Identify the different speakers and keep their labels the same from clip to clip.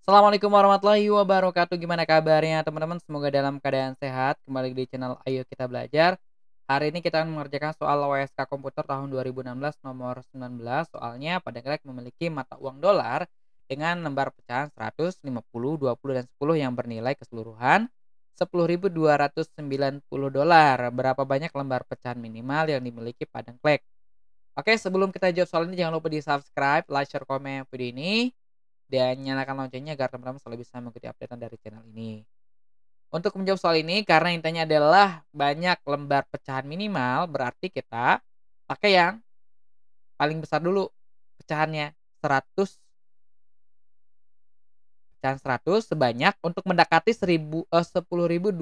Speaker 1: Assalamualaikum warahmatullahi wabarakatuh. Gimana kabarnya teman-teman? Semoga dalam keadaan sehat. Kembali di channel Ayo Kita Belajar. Hari ini kita akan mengerjakan soal WSK komputer tahun 2016 nomor 19. Soalnya pada grek memiliki mata uang dolar dengan lembar pecahan 150, 20, dan 10 yang bernilai keseluruhan 10.290 dolar. Berapa banyak lembar pecahan minimal yang dimiliki pada klik Oke, sebelum kita jawab soal ini jangan lupa di subscribe, like, share, komen video ini dan nyalakan loncengnya agar teman-teman selalu bisa mengikuti updatean dari channel ini. Untuk menjawab soal ini, karena intinya adalah banyak lembar pecahan minimal, berarti kita pakai yang paling besar dulu pecahannya 100 pecahan 100 sebanyak untuk mendekati 1000 eh, 10.290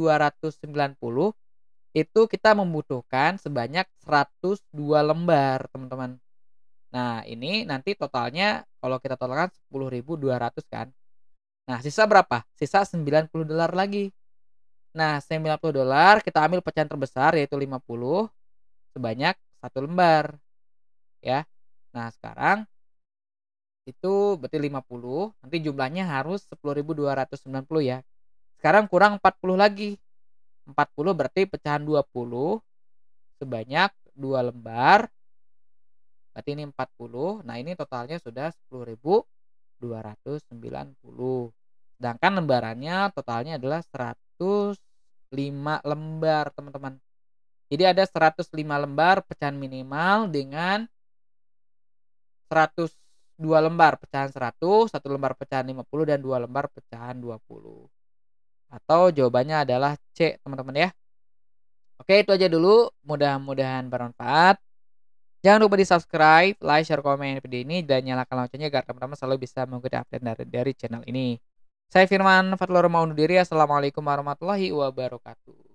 Speaker 1: itu kita membutuhkan sebanyak 102 lembar, teman-teman. Nah, ini nanti totalnya kalau kita totalkan 10.200 kan. Nah, sisa berapa? Sisa 90 dolar lagi. Nah, 90 dolar kita ambil pecahan terbesar yaitu 50 sebanyak satu lembar. Ya. Nah, sekarang itu berarti 50, nanti jumlahnya harus 10.290 ya. Sekarang kurang 40 lagi. 40 berarti pecahan 20 sebanyak dua lembar berarti ini 40 nah ini totalnya sudah 10.290 sedangkan lembarannya totalnya adalah 105 lembar teman-teman jadi ada 105 lembar pecahan minimal dengan 102 lembar pecahan 100, satu lembar pecahan 50 dan dua lembar pecahan 20. Atau jawabannya adalah C, teman-teman ya. Oke, itu aja dulu. Mudah-mudahan bermanfaat. Jangan lupa di subscribe, like, share, komen video ini dan nyalakan loncengnya agar teman-teman selalu bisa mengikuti update dari, dari channel ini. Saya Firman Fatlur mau Assalamualaikum warahmatullahi wabarakatuh.